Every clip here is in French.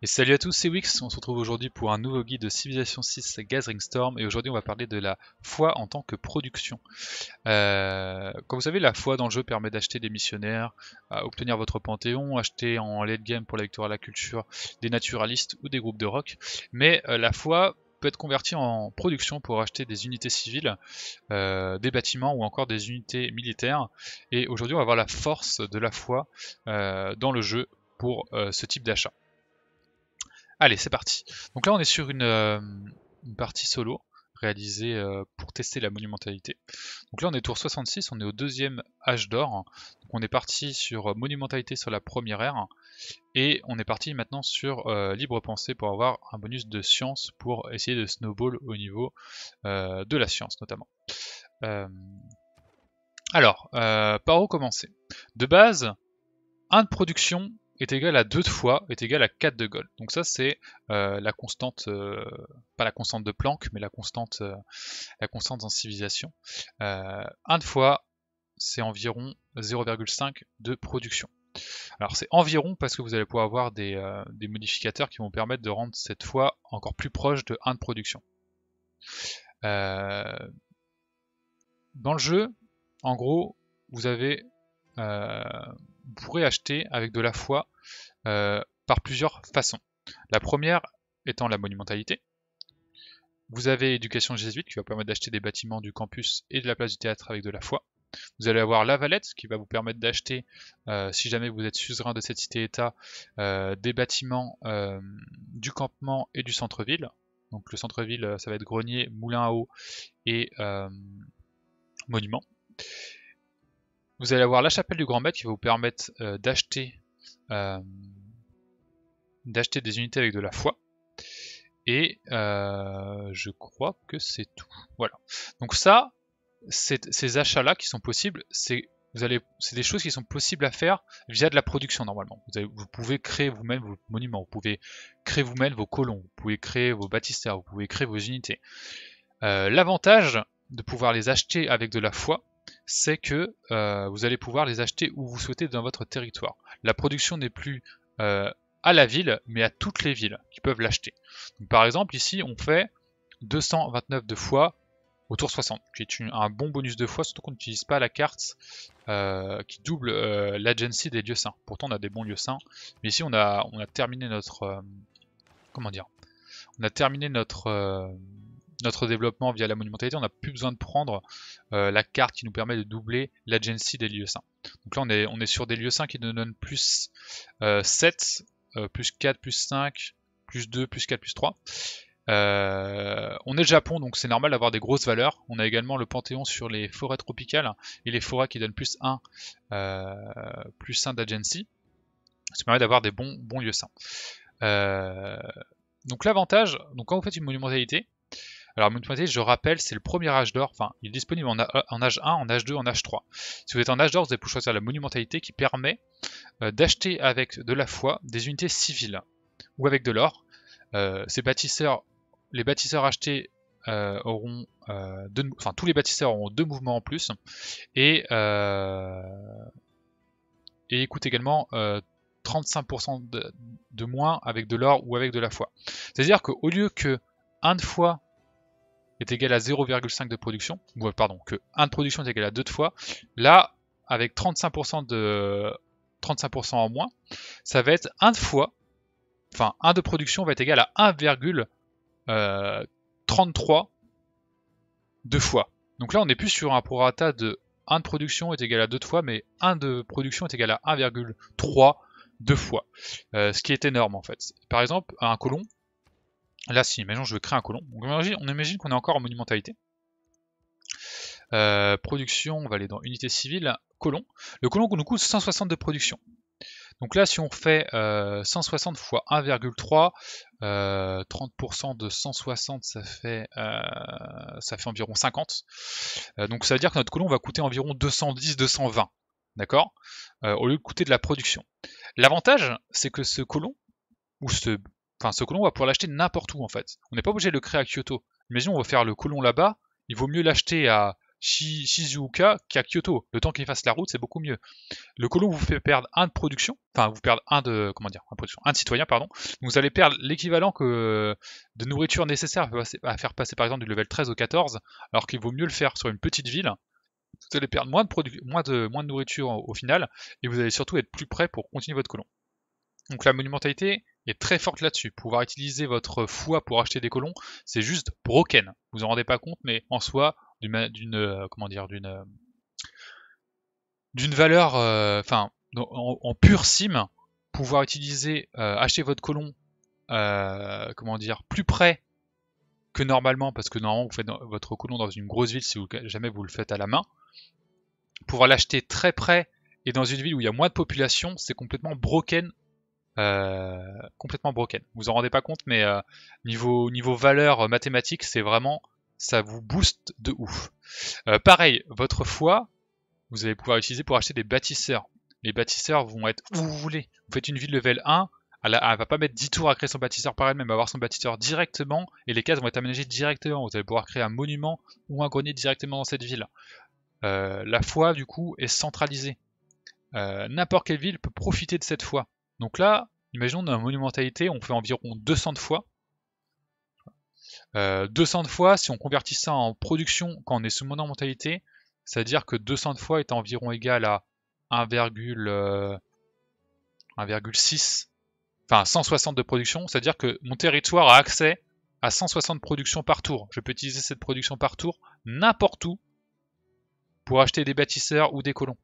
Et salut à tous, c'est Wix, on se retrouve aujourd'hui pour un nouveau guide de Civilization 6 Gathering Storm et aujourd'hui on va parler de la foi en tant que production. Euh, comme vous savez, la foi dans le jeu permet d'acheter des missionnaires, à obtenir votre panthéon, acheter en late game pour la victoire à la culture des naturalistes ou des groupes de rock, mais euh, la foi peut être convertie en production pour acheter des unités civiles, euh, des bâtiments ou encore des unités militaires. Et aujourd'hui on va voir la force de la foi dans le jeu pour ce type d'achat. Allez, c'est parti. Donc là, on est sur une, euh, partie solo réalisée euh, pour tester la monumentalité. Donc là, on est tour 66, on est au deuxième âge d'or. Donc on est parti sur euh, monumentalité sur la première ère. Et on est parti maintenant sur libre pensée pour avoir un bonus de science pour essayer de snowball au niveau de la science notamment. Alors, par où commencer De base, un de production, est égal à 2 de fois est égal à 4 de Gold. Donc ça c'est euh, la constante, euh, pas la constante de Planck, mais la constante, euh, la constante en civilisation. 1 de fois c'est environ 0,5 de production. Alors c'est environ parce que vous allez pouvoir avoir des, modificateurs qui vont permettre de rendre cette fois encore plus proche de 1 de production. dans le jeu, en gros, vous avez vous pourrez acheter avec de la foi euh, par plusieurs façons. La première étant la monumentalité. Vous avez éducation jésuite qui va permettre d'acheter des bâtiments du campus et de la place du théâtre avec de la foi. Vous allez avoir la valette qui va vous permettre d'acheter, euh, si jamais vous êtes suzerain de cette cité-état, euh, des bâtiments du campement et du centre-ville. Donc le centre-ville, ça va être grenier, moulin à eau et monument. Vous allez avoir la chapelle du grand maître qui va vous permettre euh, d'acheter euh, d'acheter des unités avec de la foi. Et euh, je crois que c'est tout. Voilà. Donc ça, ces achats-là qui sont possibles, c'est des choses qui sont possibles à faire via de la production normalement. Vous, vous pouvez créer vous-même vos monuments, vous pouvez créer vous-même vos colons, vous pouvez créer vos baptistères, vous pouvez créer vos unités. L'avantage de pouvoir les acheter avec de la foi, c'est que euh, vous allez pouvoir les acheter où vous souhaitez dans votre territoire. La production n'est plus euh, à la ville, mais à toutes les villes qui peuvent l'acheter. Par exemple, ici, on fait 229 de fois au tour 60, qui est un bon bonus de fois, surtout qu'on n'utilise pas la carte euh, qui double l'agency des lieux saints. Pourtant, on a des bons lieux saints, mais ici, on a, on a terminé notre... comment dire On a terminé notre notre développement via la monumentalité, on n'a plus besoin de prendre euh, la carte qui nous permet de doubler l'agency des lieux saints. Donc là, on est, on est sur des lieux saints qui nous donnent plus 7, euh, euh, plus 4, plus 5, plus 2, plus 4, plus 3. on est le Japon, donc c'est normal d'avoir des grosses valeurs. On a également le Panthéon sur les forêts tropicales et les forêts qui donnent plus 1, plus 1 d'agency. Ça permet d'avoir des bons, bons lieux saints. donc l'avantage, donc quand vous faites une monumentalité, alors monumentalité, je rappelle, c'est le premier âge d'or, enfin il est disponible en, euh, en, âge 1, en âge 2, en âge 3. Si vous êtes en âge d'or, vous allez pouvoir choisir la monumentalité qui permet euh, d'acheter avec de la foi des unités civiles ou avec de l'or. Euh, ces bâtisseurs, les bâtisseurs achetés auront deux, enfin tous les bâtisseurs auront deux mouvements en plus et et coûtent également 35% de, de, moins avec de l'or ou avec de la foi. C'est-à-dire qu'au lieu que un de fois est égal à 0,5 de production, ou euh, pardon, que 1 de production est égal à 2 fois, là, avec 35%, de, 35 en moins, ça va être 1 de fois, enfin 1 de production va être égal à 1,33 euh, de fois. Donc là, on n'est plus sur un prorata de 1 de production est égal à 2 fois, mais 1 de production est égal à 1,3 deux fois, euh, ce qui est énorme en fait. Par exemple, un colon, Là, si, imaginons, je veux créer un colon. Donc, on imagine qu'on est encore en monumentalité. Euh, production, on va aller dans unité civile, colon. Le colon nous coûte 160 de production. Donc là, si on fait 160 x 1,3, 30% de 160, ça fait, euh, ça fait environ 50. Euh, donc ça veut dire que notre colon va coûter environ 210-220. D'accord Au lieu de coûter de la production. L'avantage, c'est que ce colon, ou ce enfin ce colon, on va pouvoir l'acheter n'importe où en fait. On n'est pas obligé de le créer à Kyoto. si on va faire le colon là-bas, il vaut mieux l'acheter à Shizuoka qu'à Kyoto. Le temps qu'il fasse la route, c'est beaucoup mieux. Le colon vous fait perdre un de production, enfin vous perdez un de comment dire, un de, citoyen pardon. vous allez perdre l'équivalent que de nourriture nécessaire à faire passer par exemple du level 13 au 14, alors qu'il vaut mieux le faire sur une petite ville. Vous allez perdre moins de, nourriture au, au final, et vous allez surtout être plus prêt pour continuer votre colon. Donc la monumentalité, très forte là-dessus. Pouvoir utiliser votre foi pour acheter des colons, c'est juste broken. Vous en rendez pas compte, mais en soi, d'une euh, comment dire, d'une d'une valeur, euh, enfin, en, pure sim, pouvoir utiliser, euh, acheter votre colon, comment dire, plus près que normalement, parce que normalement vous faites votre colon dans une grosse ville si vous, jamais vous le faites à la main, pouvoir l'acheter très près et dans une ville où il y a moins de population, c'est complètement broken euh, complètement broken. Vous en rendez pas compte, mais euh, niveau, valeur euh, mathématique, c'est vraiment ça vous booste de ouf. pareil, votre foi, vous allez pouvoir l'utiliser pour acheter des bâtisseurs. Les bâtisseurs vont être où vous voulez. Vous faites une ville level 1, elle, ne va pas mettre 10 tours à créer son bâtisseur par elle-même, avoir son bâtisseur directement et les cases vont être aménagées directement. Vous allez pouvoir créer un monument ou un grenier directement dans cette ville. la foi, du coup, est centralisée. N'importe quelle ville peut profiter de cette foi. Donc là, imaginons dans la monumentalité, on fait environ 200 fois. 200 euh, fois, si on convertit ça en production quand on est sous monumentalité, c'est-à-dire que 200 fois est environ égal à 1,6, euh, enfin 160 de production, c'est-à-dire que mon territoire a accès à 160 productions par tour. Je peux utiliser cette production par tour n'importe où pour acheter des bâtisseurs ou des colons.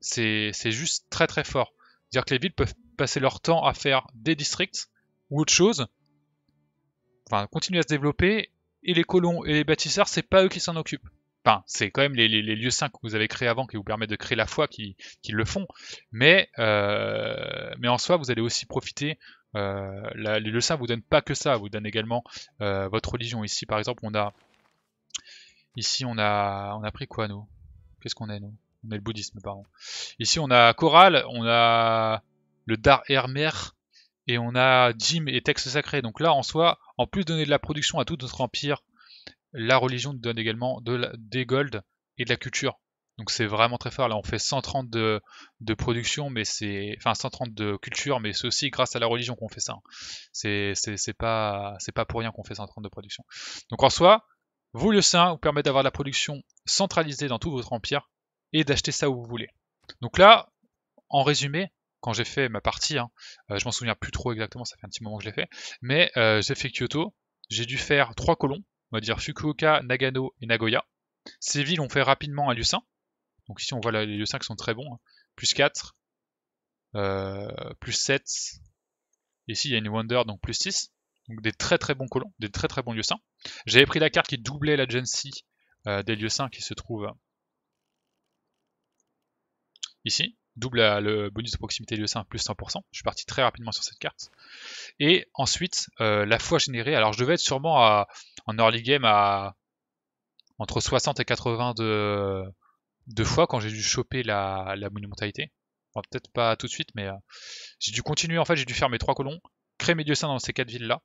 C'est juste très très fort. C'est-à-dire que les villes peuvent passer leur temps à faire des districts ou autre chose, enfin, continuer à se développer, et les colons et les bâtisseurs, c'est pas eux qui s'en occupent. Enfin, c'est quand même les, lieux saints que vous avez créés avant qui vous permettent de créer la foi qui, le font. Mais, euh, mais en soi, vous allez aussi profiter. Euh, les lieux saints vous donnent pas que ça, vous donnent également euh, votre religion. Ici, par exemple, on a. Ici, on a, on a pris quoi, nous Qu'est-ce qu'on est, nous On est le bouddhisme, pardon. Ici, on a chorale on a le Dar Hermer, et on a Jim et Texte Sacré. Donc là, en soi, en plus de donner de la production à tout notre empire, la religion nous donne également de la, des gold et de la culture. Donc c'est vraiment très fort. Là, on fait 130 de, de production, mais c'est enfin 130 de culture, mais c'est aussi grâce à la religion qu'on fait ça. Hein. C'est pas c'est pas pour rien qu'on fait 130 de production. Donc en soi, vous le saints vous permet d'avoir la production centralisée dans tout votre empire et d'acheter ça où vous voulez. Donc là, en résumé, quand j'ai fait ma partie, hein, euh, je m'en souviens plus trop exactement, ça fait un petit moment que je l'ai fait, mais euh, j'ai fait Kyoto, j'ai dû faire trois colons, on va dire Fukuoka, Nagano et Nagoya. Ces villes ont fait rapidement un lieu saint. donc ici on voit les lieux saints qui sont très bons, hein, plus 4, euh, plus 7, ici il y a une Wonder, donc plus 6, donc des très très bons colons, des très très bons lieux saints. J'avais pris la carte qui doublait l'agency des lieux saints qui se trouvent ici double le bonus de proximité de 5 plus 100%. Je suis parti très rapidement sur cette carte. Et ensuite, euh, la foi générée. Alors je devais être sûrement à, en early game à entre 60 et 80 de, fois quand j'ai dû choper la, monumentalité. peut-être pas tout de suite, mais euh, j'ai dû continuer. En fait, j'ai dû faire mes trois colons, créer mes dieux saints dans ces quatre villes-là,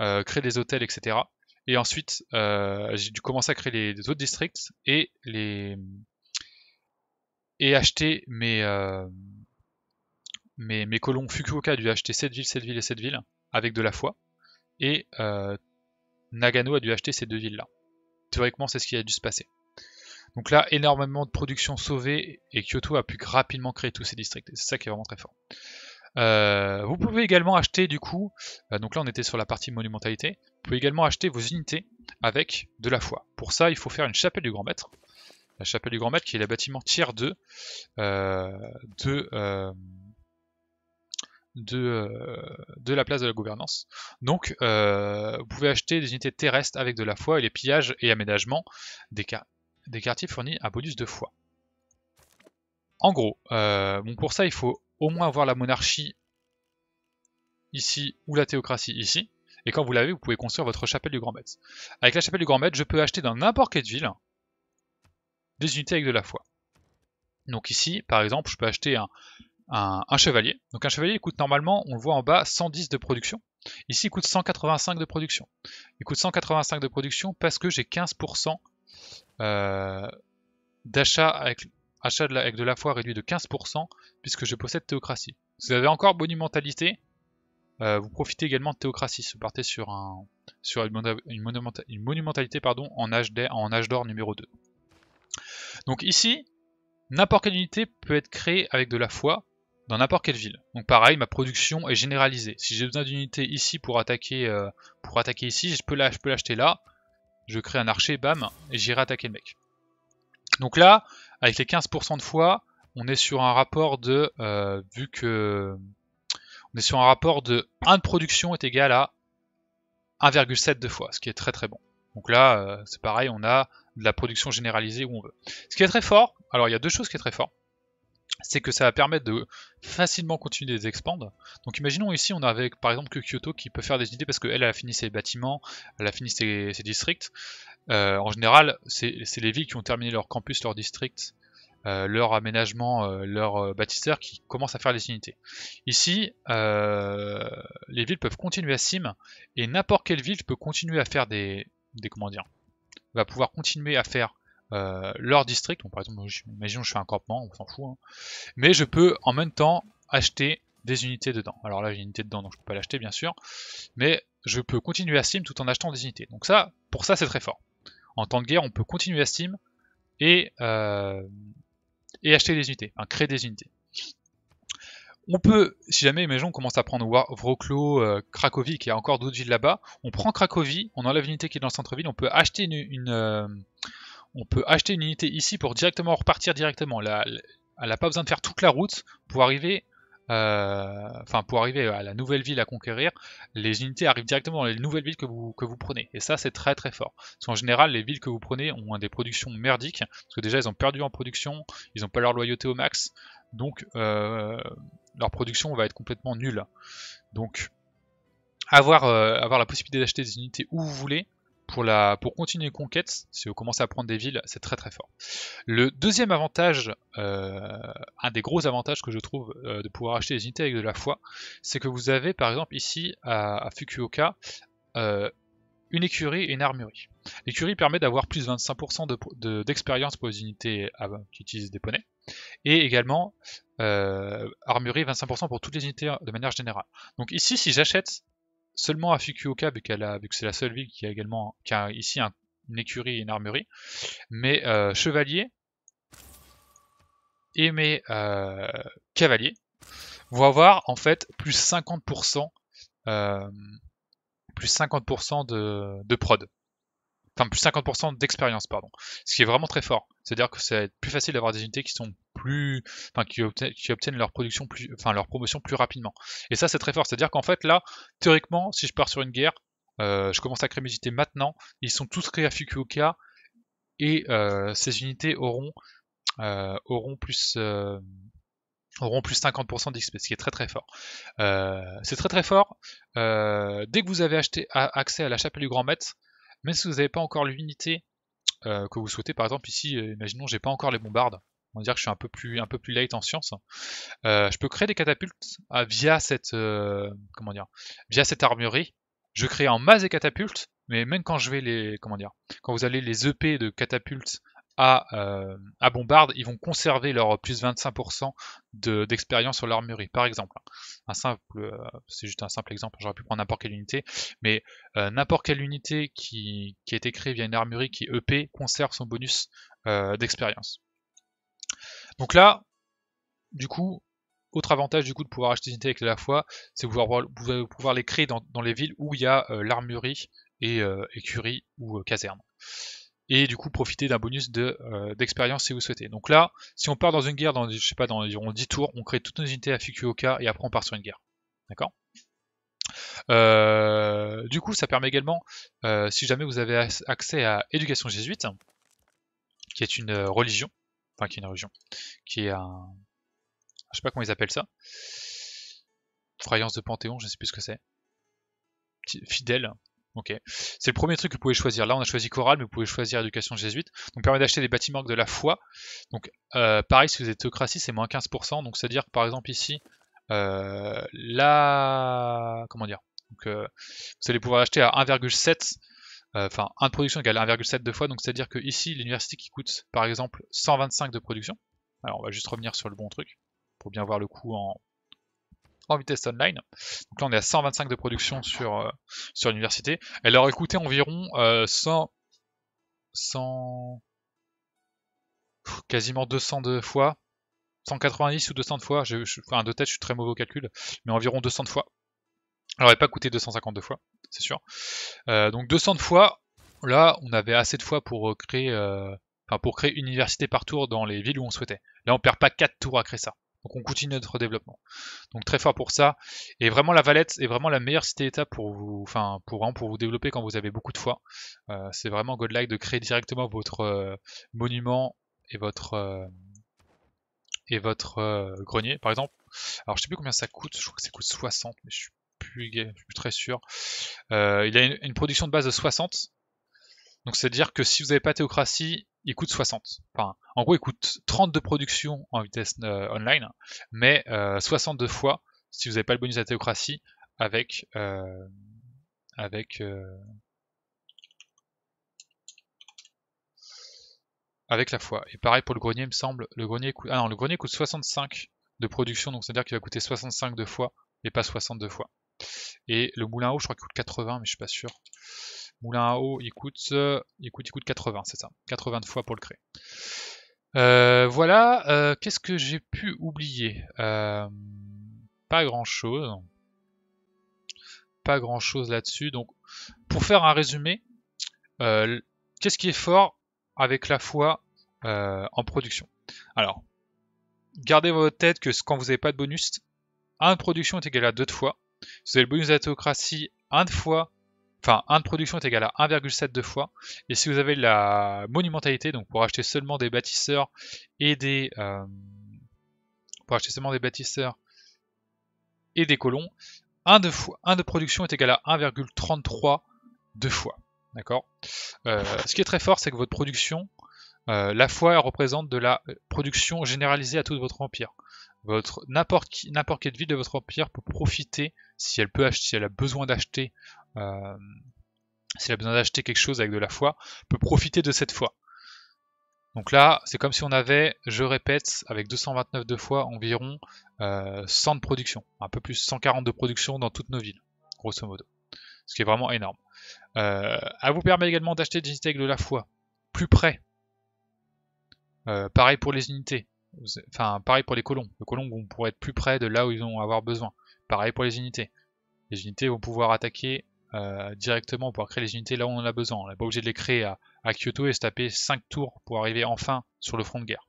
euh, créer des hôtels, etc. Et ensuite, j'ai dû commencer à créer les autres districts et les, et acheter euh, mes, mes, colons Fukuoka a dû acheter cette ville, cette ville et cette ville avec de la foi. Et euh, Nagano a dû acheter ces deux villes-là. Théoriquement, c'est ce qui a dû se passer. Donc là, énormément de production sauvée et Kyoto a pu rapidement créer tous ces districts. c'est ça qui est vraiment très fort. Euh, vous pouvez également acheter du coup, donc là on était sur la partie monumentalité, vous pouvez également acheter vos unités avec de la foi. Pour ça, il faut faire une chapelle du grand maître la chapelle du Grand Maître, qui est le bâtiment tiers 2 euh, de, euh, euh, de, la place de la gouvernance. Donc, vous pouvez acheter des unités terrestres avec de la foi et les pillages et aménagements des, des quartiers fournis à bonus de foi. En gros, bon pour ça, il faut au moins avoir la monarchie ici ou la théocratie ici. Et quand vous l'avez, vous pouvez construire votre chapelle du grand maître. Avec la chapelle du grand maître, je peux acheter dans n'importe quelle ville des unités avec de la foi. Donc ici, par exemple, je peux acheter un, chevalier. Donc un chevalier coûte normalement, on le voit en bas, 110 de production. Ici, il coûte 185 de production. Il coûte 185 de production parce que j'ai 15% euh, d'achat avec, achat de la, de la foi réduit de 15% puisque je possède théocratie. Si Vous avez encore monumentalité. Euh, vous profitez également de théocratie si vous partez sur, un, sur une, monumentalité pardon, en âge d'or numéro 2. Donc ici, n'importe quelle unité peut être créée avec de la foi dans n'importe quelle ville. Donc pareil, ma production est généralisée. Si j'ai besoin unité ici pour attaquer, euh, pour attaquer ici, je peux l'acheter là. Je crée un archer, bam, et j'irai attaquer le mec. Donc là, avec les 15% de foi, on est sur un rapport de, euh, vu que, on est sur un rapport de 1 de production est égal à 1,7 de fois, ce qui est très très bon. Donc là, euh, c'est pareil, on a de la production généralisée où on veut. Ce qui est très fort, alors il y a deux choses qui est très fort, c'est que ça va permettre de facilement continuer des les Donc imaginons ici on a avec par exemple que Kyoto qui peut faire des unités parce qu'elle a fini ses bâtiments, elle a fini ses, districts. Euh, en général, c'est les villes qui ont terminé leur campus, leur district, euh, leur aménagement, euh, leur bâtisseur qui commencent à faire des unités. Ici, les villes peuvent continuer à sim et n'importe quelle ville peut continuer à faire des, des comment dire, va pouvoir continuer à faire euh, leur district. Donc, par exemple, imaginons je fais un campement, on s'en fout. Hein. Mais je peux en même temps acheter des unités dedans. Alors là, j'ai une unité dedans, donc je ne peux pas l'acheter, bien sûr. Mais je peux continuer à Steam tout en achetant des unités. Donc ça, pour ça, c'est très fort. En temps de guerre, on peut continuer à Steam et, euh, et acheter des unités, enfin créer des unités on peut, si jamais, imaginons, on commence à prendre Wroclaw, euh, Cracovie, qui a encore d'autres villes là-bas, on prend Cracovie, on enlève unité qui est dans le centre-ville, euh, on peut acheter une, unité ici pour directement repartir directement. elle n'a pas besoin de faire toute la route pour arriver, euh, enfin pour arriver à la nouvelle ville à conquérir. Les unités arrivent directement dans les nouvelles villes que vous, prenez. Et ça, c'est très très fort. Parce qu'en général, les villes que vous prenez ont des productions merdiques. Parce que déjà, ils ont perdu en production, ils n'ont pas leur loyauté au max. Donc, leur production va être complètement nulle. Donc, avoir, euh, avoir la possibilité d'acheter des unités où vous voulez, pour, la, pour continuer les conquêtes, si vous commencez à prendre des villes, c'est très très fort. Le deuxième avantage, euh, un des gros avantages que je trouve euh, de pouvoir acheter des unités avec de la foi, c'est que vous avez par exemple ici à, Fukuoka une écurie et une armurerie. L'écurie permet d'avoir plus de 25% d'expérience pour les unités qui utilisent des poneys et également euh, armurerie 25% pour toutes les unités hein, de manière générale. Donc ici, si j'achète seulement à Fukuoka, vu, a, que c'est la seule ville qui a également ici une écurie et une armurerie, mes euh, chevaliers et mes euh, cavaliers vont avoir en fait plus 50% euh, plus 50% de prod enfin plus 50% d'expérience, pardon. Ce qui est vraiment très fort. C'est-à-dire que ça va être plus facile d'avoir des unités qui sont plus, enfin qui, obtiennent, leur production plus, enfin leur promotion plus rapidement. Et ça c'est très fort. C'est-à-dire qu'en fait là, théoriquement, si je pars sur une guerre, euh, je commence à créer mes unités maintenant. Ils sont tous créés à Fukuoka et euh, ces unités auront euh, auront plus auront plus 50% d'XP, ce qui est très très fort. c'est très très fort. dès que vous avez acheté, accès à la chapelle du grand maître, même si vous n'avez pas encore l'unité euh, que vous souhaitez, par exemple ici, que euh, imaginons j'ai pas encore les bombardes, on va dire que je suis un peu plus, un peu plus light en science, euh, je peux créer des catapultes ah, via cette comment dire, via cette armurerie. Je crée en masse des catapultes, mais même quand je vais les comment dire, quand vous allez les EP de catapultes euh, à, Bombarde, ils vont conserver leur plus 25% d'expérience sur l'armurerie, par exemple. Un simple, euh, c'est juste un simple exemple, j'aurais pu prendre n'importe quelle unité, mais euh, n'importe quelle unité qui, qui, a créée via une armurerie qui EP conserve son bonus d'expérience. Donc là, du coup, autre avantage du coup de pouvoir acheter des unités avec la fois, c'est pouvoir vous pouvoir les créer dans, dans, les villes où il y a l'armurerie et écurie ou caserne et du coup profiter d'un bonus euh, d'expérience si vous souhaitez. Donc là, si on part dans une guerre, dans, je sais pas, dans environ 10 tours, on crée toutes nos unités à Fukuoka et après on part sur une guerre. D'accord euh, du coup, ça permet également, euh, si jamais vous avez accès à éducation jésuite, qui est une religion, enfin qui est une religion, qui est un, je sais pas comment ils appellent ça, croyance de panthéon, je sais plus ce que c'est, fidèle, Ok. C'est le premier truc que vous pouvez choisir. Là, on a choisi chorale, mais vous pouvez choisir éducation jésuite. Donc, permet d'acheter des bâtiments de la foi. Donc, euh, pareil, si vous êtes théocratie, c'est moins 15%. Donc, c'est-à-dire, par exemple, ici, euh, là, comment dire donc, euh, Vous allez pouvoir acheter à 1,7. Enfin, 1 de production égale 1,7 de fois. Donc, c'est-à-dire que ici, l'université qui coûte, par exemple, 125 de production. Alors, on va juste revenir sur le bon truc pour bien voir le coût en en vitesse online. Donc là, on est à 125 de production sur, euh, sur l'université. Elle aurait coûté environ 100... Euh, 100... quasiment 200 de fois. 190 ou 200 de fois. Je, je, enfin, de tête, je suis très mauvais au calcul. Mais environ 200 de fois. Elle n'aurait pas coûté 252 fois, c'est sûr. Euh, donc 200 de fois, là, on avait assez de fois pour créer... Enfin, pour créer une université par tour dans les villes où on souhaitait. Là, on perd pas 4 tours à créer ça on continue notre développement. Donc très fort pour ça. Et vraiment la Valette est vraiment la meilleure cité étape pour vous, enfin pour, pour vous développer quand vous avez beaucoup de foi. Euh, c'est vraiment godlike de créer directement votre euh, monument et votre euh, et votre grenier par exemple. Alors je sais plus combien ça coûte, je crois que ça coûte 60, mais je suis plus, suis plus très sûr. il a une, une production de base de 60. Donc c'est-à-dire que si vous n'avez pas théocratie, il coûte 60. Enfin, en gros, il coûte 30 de production en vitesse euh, online, mais 62 euh, fois si vous n'avez pas le bonus de la théocratie avec. Euh, avec. avec la foi. Et pareil pour le grenier, il me semble. Le grenier coûte. Ah non, le grenier coûte 65 de production, donc c'est-à-dire qu'il va coûter 65 de fois et pas 62 fois. Et le moulin haut je crois qu'il coûte 80, mais je suis pas sûr. Moulin à eau, il coûte, 80, euh, c'est ça. 80 fois pour le créer. Euh, voilà, euh, qu'est-ce que j'ai pu oublier Pas grand-chose. Pas grand-chose là-dessus. Donc, pour faire un résumé, qu'est-ce qui est fort avec la foi en production Alors, gardez votre tête que quand vous n'avez pas de bonus, 1 de production est égal à 2 de fois. Si vous avez le bonus théocratie, 1 de fois, enfin 1 de production est égal à 1,7 de fois. Et si vous avez la monumentalité, donc pour acheter seulement des bâtisseurs et des euh, pour acheter seulement des bâtisseurs et des colons, 1 de, de production est égal à 1,33 de fois. D'accord euh, Ce qui est très fort, c'est que votre production, euh, la fois, elle représente de la production généralisée à tout votre empire. Votre n'importe quelle ville de votre empire peut profiter, si elle peut acheter, si elle a besoin d'acheter euh, s'il a besoin d'acheter quelque chose avec de la foi, peut profiter de cette foi. Donc là, c'est comme si on avait, je répète, avec 229 de foi, environ 100 euh, de production, un peu plus 140 de production dans toutes nos villes, grosso modo. Ce qui est vraiment énorme. elle euh, vous permet également d'acheter des unités avec de la foi, plus près. pareil pour les unités. Enfin, pareil pour les colons. Les colons vont pouvoir être plus près de là où ils vont avoir besoin. Pareil pour les unités. Les unités vont pouvoir attaquer euh, directement pour créer les unités là où on en a besoin. On n'est pas obligé de les créer à, Kyoto et se taper 5 tours pour arriver enfin sur le front de guerre.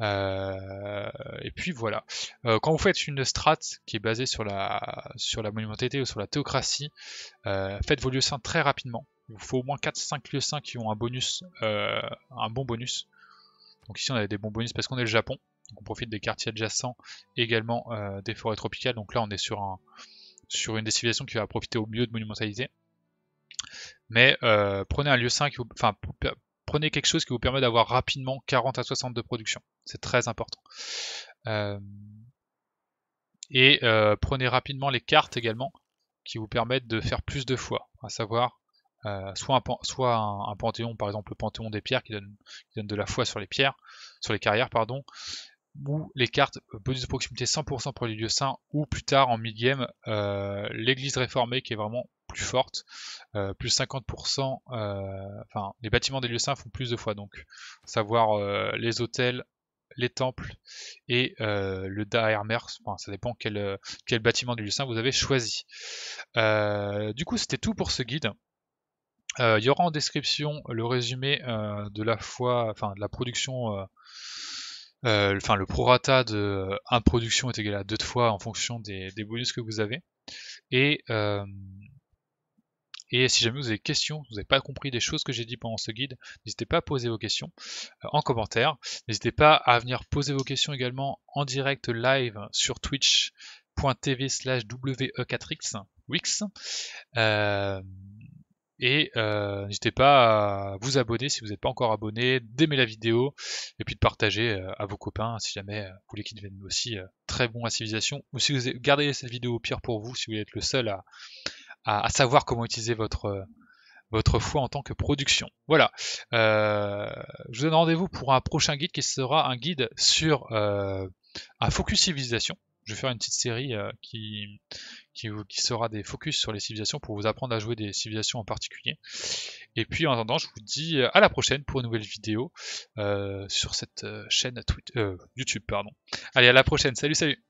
Euh, et puis voilà. Euh, quand vous faites une strat qui est basée sur la, sur la monumentalité ou sur la théocratie, faites vos lieux saints très rapidement. Il vous faut au moins 4-5 lieux saints qui ont un bonus, un bon bonus. Donc ici on a des bons bonus parce qu'on est le Japon. Donc on profite des quartiers adjacents, également des forêts tropicales. Donc là on est sur un, sur une des qui va profiter au mieux de monumentaliser Mais euh, prenez un lieu 5 enfin, prenez quelque chose qui vous permet d'avoir rapidement 40 à 60 de production. C'est très important. Euh, et euh, prenez rapidement les cartes également qui vous permettent de faire plus de fois, à savoir soit, un, soit panthéon, par exemple le panthéon des pierres qui donne, qui donne de la foi sur les pierres, sur les carrières, pardon, ou les cartes euh, bonus de proximité 100% pour les lieux saints, ou plus tard en millième euh, l'église réformée qui est vraiment plus forte, euh, plus 50%, enfin les bâtiments des lieux saints font plus de fois, donc savoir les hôtels, les temples et le Dahermer, enfin, ça dépend quel, quel bâtiment des lieux saints vous avez choisi. du coup c'était tout pour ce guide. Il y aura en description le résumé de la foi enfin de la production euh, enfin le prorata de 1 euh, production est égal à deux fois en fonction des, bonus que vous avez. Et, euh, et si jamais vous avez des questions, vous n'avez pas compris des choses que j'ai dit pendant ce guide, n'hésitez pas à poser vos questions en commentaire. N'hésitez pas à venir poser vos questions également en direct live sur twitch.tv slash we4x. Wix. Euh, et euh, n'hésitez pas à vous abonner si vous n'êtes pas encore abonné, d'aimer la vidéo et puis de partager euh, à vos copains si jamais euh, vous voulez qu'ils deviennent aussi très bons à civilisation. Ou si vous gardez cette vidéo au pire pour vous, si vous êtes le seul à, savoir comment utiliser votre votre foi en tant que production. Voilà. je vous donne rendez-vous pour un prochain guide qui sera un guide sur un focus civilisation je vais faire une petite série euh, qui, qui, sera des focus sur les civilisations pour vous apprendre à jouer des civilisations en particulier. Et puis en attendant, je vous dis euh, à la prochaine pour une nouvelle vidéo euh, sur cette chaîne Twitter, YouTube. Pardon. Allez, à la prochaine. Salut, salut